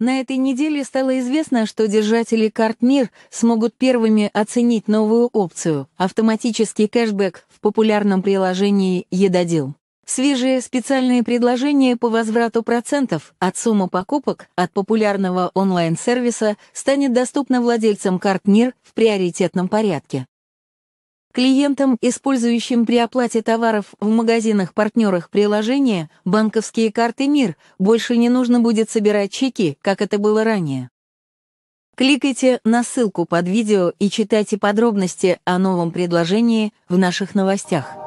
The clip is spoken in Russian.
На этой неделе стало известно, что держатели карт МИР смогут первыми оценить новую опцию — автоматический кэшбэк в популярном приложении «Едодел». Свежие специальные предложения по возврату процентов от суммы покупок от популярного онлайн-сервиса станет доступно владельцам карт МИР в приоритетном порядке. Клиентам, использующим при оплате товаров в магазинах-партнерах приложения, банковские карты МИР больше не нужно будет собирать чеки, как это было ранее. Кликайте на ссылку под видео и читайте подробности о новом предложении в наших новостях.